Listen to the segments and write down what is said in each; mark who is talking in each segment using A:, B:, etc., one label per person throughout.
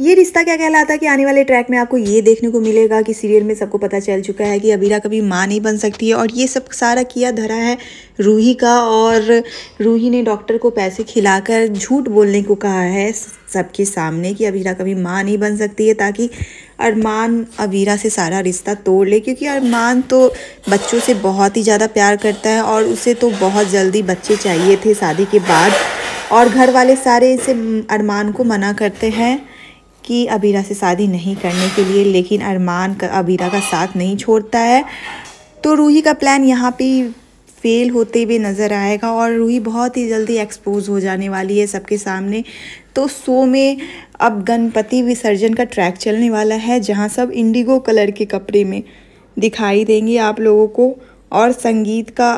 A: ये रिश्ता क्या कहलाता है कि आने वाले ट्रैक में आपको ये देखने को मिलेगा कि सीरियल में सबको पता चल चुका है कि अबीरा कभी माँ नहीं बन सकती है और ये सब सारा किया धरा है रूही का और रूही ने डॉक्टर को पैसे खिलाकर झूठ बोलने को कहा है सबके सामने कि अबीरा कभी माँ नहीं बन सकती है ताकि अरमान अबीरा से सारा रिश्ता तोड़ ले क्योंकि अरमान तो बच्चों से बहुत ही ज़्यादा प्यार करता है और उसे तो बहुत जल्दी बच्चे चाहिए थे शादी के बाद और घर वाले सारे इसे अरमान को मना करते हैं कि अबीरा से शादी नहीं करने के लिए लेकिन अरमान का अबीरा का साथ नहीं छोड़ता है तो रूही का प्लान यहाँ पे फेल होते हुए नज़र आएगा और रूही बहुत ही जल्दी एक्सपोज हो जाने वाली है सबके सामने तो शो में अब गणपति विसर्जन का ट्रैक चलने वाला है जहाँ सब इंडिगो कलर के कपड़े में दिखाई देंगे आप लोगों को और संगीत का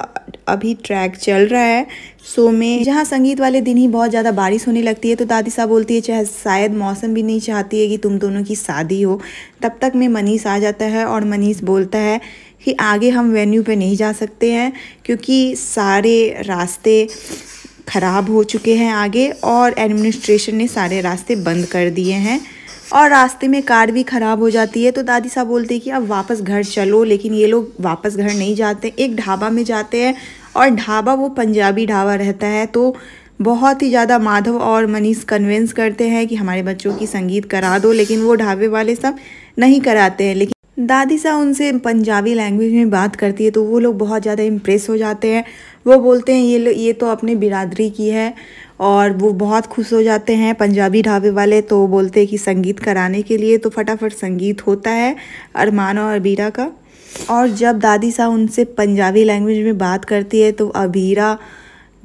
A: अभी ट्रैक चल रहा है सो में जहाँ संगीत वाले दिन ही बहुत ज़्यादा बारिश होने लगती है तो दादी साहब बोलती है चाहे शायद मौसम भी नहीं चाहती है कि तुम दोनों की शादी हो तब तक में मनीष आ जाता है और मनीष बोलता है कि आगे हम वेन्यू पर नहीं जा सकते हैं क्योंकि सारे रास्ते ख़राब हो चुके हैं आगे और एडमिनिस्ट्रेशन ने सारे रास्ते बंद कर दिए हैं और रास्ते में कार भी ख़राब हो जाती है तो दादी साहब बोलते हैं कि अब वापस घर चलो लेकिन ये लोग वापस घर नहीं जाते एक ढाबा में जाते हैं और ढाबा वो पंजाबी ढाबा रहता है तो बहुत ही ज़्यादा माधव और मनीष कन्विंस करते हैं कि हमारे बच्चों की संगीत करा दो लेकिन वो ढाबे वाले सब नहीं कराते हैं लेकिन दादी सा उनसे पंजाबी लैंग्वेज में बात करती है तो वो लोग बहुत ज़्यादा इम्प्रेस हो जाते हैं वो बोलते हैं ये ये तो अपने बिरादरी की है और वो बहुत खुश हो जाते हैं पंजाबी ढाबे वाले तो बोलते हैं कि संगीत कराने के लिए तो फटाफट संगीत होता है अरमान और अबीरा का और जब दादी साहब उनसे पंजाबी लैंग्वेज में बात करती है तो अबीरा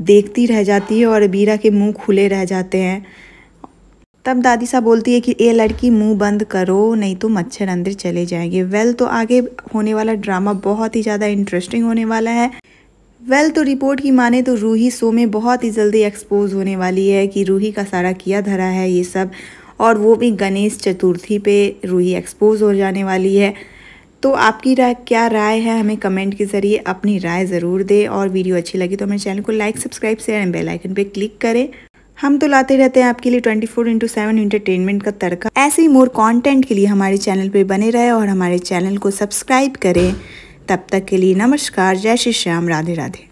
A: देखती रह जाती है और अबीरा के मुंह खुले रह जाते हैं तब दादी साहब बोलती है कि ये लड़की मुंह बंद करो नहीं तो मच्छर अंदर चले जाएंगे वेल तो आगे होने वाला ड्रामा बहुत ही ज़्यादा इंटरेस्टिंग होने वाला है वेल तो रिपोर्ट की माने तो रूही शो में बहुत ही जल्दी एक्सपोज होने वाली है कि रूही का सारा किया धरा है ये सब और वो भी गणेश चतुर्थी पे रूही एक्सपोज हो जाने वाली है तो आपकी राय क्या राय है हमें कमेंट के ज़रिए अपनी राय ज़रूर दें और वीडियो अच्छी लगी तो हमारे चैनल को like subscribe share and bell icon पे क्लिक करें हम तो लाते रहते हैं आपके लिए 24 फोर इंटू सेवन इंटरटेनमेंट का तड़का ऐसे ही मोर कंटेंट के लिए हमारे चैनल पे बने रहे और हमारे चैनल को सब्सक्राइब करें तब तक के लिए नमस्कार जय श्री श्याम राधे राधे